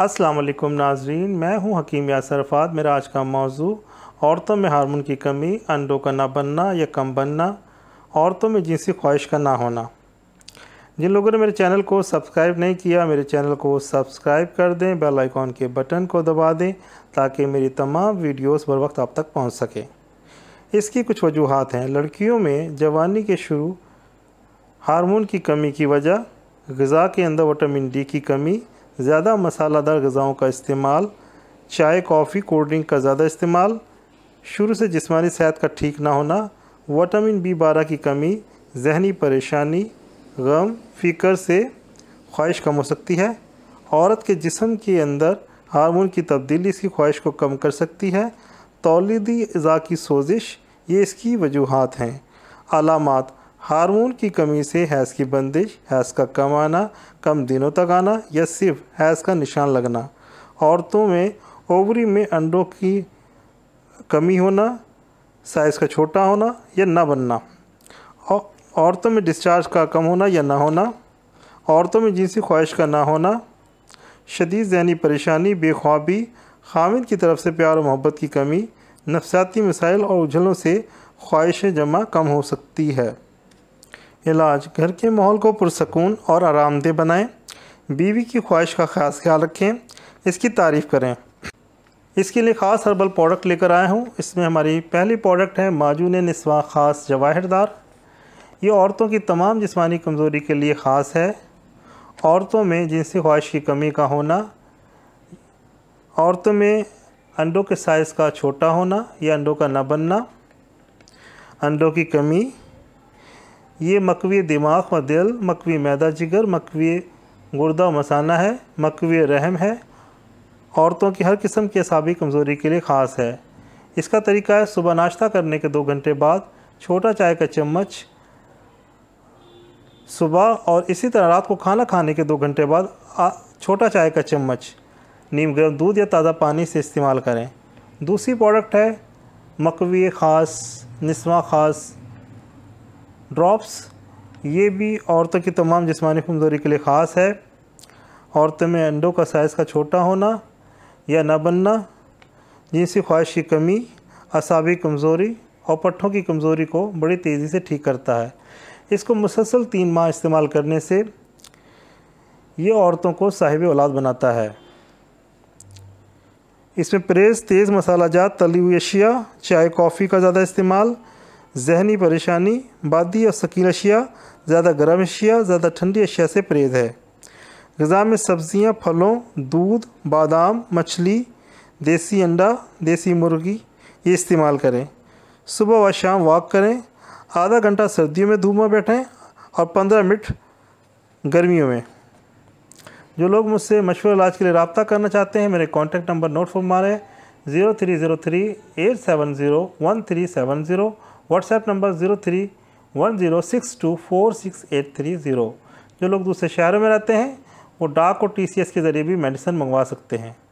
अस्सलाम वालेकुम नाजरीन मैं हूं हकीम यासर अफाद मेरा आज का मौजू औरतों में हार्मोन की कमी अंडों का ना बनना या कम बनना औरतों में जिनसी ख्वाहिश का ना होना जिन लोगों ने मेरे चैनल को सब्सक्राइब नहीं किया मेरे चैनल को सब्सक्राइब कर दें बेल आइकॉन के बटन को दबा दें ताकि मेरी तमाम वीडियोस बर वक्त आप तक पहुंच सके इसकी कुछ वजूहत हैं लड़कियों में जवानी के शुरू हार्मोन की कमी की वजह गज़ा के अंदर विटामिन डी की कमी ज़्यादा मसालादार गज़ाओं का इस्तेमाल चाय कॉफ़ी कोल्ड ड्रिंक का ज़्यादा इस्तेमाल शुरू से जिसमानी सेहत का ठीक ना होना विटामिन बी बारह की कमी जहनी परेशानी गम फिक्र से ख्वाहिश कम हो सकती है औरत के जिसम के अंदर हार्मोन की तब्दीली इसकी ख्वाहिश को कम कर सकती है तोलदी अज़ा की सोजिश ये इसकी वजूहत हैं अलामत हार्मोन की कमी से हैज़ की बंदिश हैज़ का कम आना कम दिनों तक आना या सिर्फ हैज़ का निशान लगना औरतों में ओवरी में अंडों की कमी होना साइज़ का छोटा होना या ना बनना औरतों में डिस्चार्ज का कम होना या ना होना औरतों में जिनसी ख्वाहिश का ना होना शदीद जहनी परेशानी बेख्वाबी खामिद की तरफ से प्यार और मोहब्बत की कमी नफसाती मिसाइल और उझलों से ख्वाहिशें जमा कम हो सकती है इलाज घर के माहौल को पुरसकून और आरामदेह बनाएं बीवी की ख्वाहिश का खास ख्याल रखें इसकी तारीफ़ करें इसके लिए ख़ास हर्बल प्रोडक्ट लेकर आया हूँ इसमें हमारी पहली प्रोडक्ट है माजून नस्वा ख़ास जवाहरदार ये औरतों की तमाम जिसमानी कमज़ोरी के लिए ख़ास है औरतों में जिनसी ख्वाहिश की कमी का होना औरतों में अंडों के साइज़ का छोटा होना या अंडों का न बनना अंडों की कमी ये मकवी दिमाग दिल मकवी मैदा जिगर मकवी गुर्दा मसाना है मकवी रहम है औरतों की हर किस्म की असाबी कमज़ोरी के लिए ख़ास है इसका तरीका है सुबह नाश्ता करने के दो घंटे बाद छोटा चाय का चम्मच सुबह और इसी तरह रात को खाना खाने के दो घंटे बाद छोटा चाय का चम्मच नीम गर्म दूध या ताज़ा पानी से इस्तेमाल करें दूसरी प्रोडक्ट है मकवी ख़ास नस्वा ख़ास ड्रॉप्स ये भी औरतों की तमाम जिसमानी कमज़ोरी के लिए ख़ास है औरतों में अंडों का साइज़ का छोटा होना या ना बनना जिनसी ख्वाहिश की कमी असाबी कमज़ोरी और पट्ठों की कमज़ोरी को बड़ी तेज़ी से ठीक करता है इसको मुसलसल तीन माह इस्तेमाल करने से ये औरतों को साहिब औलाद बनाता है इसमें प्रेस तेज़ मसाला जात तली हुई अशिया चाय कॉफ़ी का ज़्यादा इस्तेमाल जहनी परेशानी बादी और शकील अशिया ज़्यादा गर्म अशिया ज़्यादा ठंडी अशिया से परेज है गज़ा में सब्ज़ियाँ फलों दूध बादाम मछली देसी अंडा देसी मुर्गी ये इस्तेमाल करें सुबह व शाम वॉक करें आधा घंटा सर्दियों में धूप में बैठें और पंद्रह मिनट गर्मियों में जो लोग मुझसे मशहूर इलाज के लिए रबता करना चाहते हैं मेरे कॉन्टैक्ट नंबर नोट फरमा रहे zero three zero three eight seven zero one three seven zero WhatsApp number zero three one zero six two four six eight three zero जो लोग दूसरे शहरों में रहते हैं वो डाक और टी के ज़रिए भी मेडिसिन मंगवा सकते हैं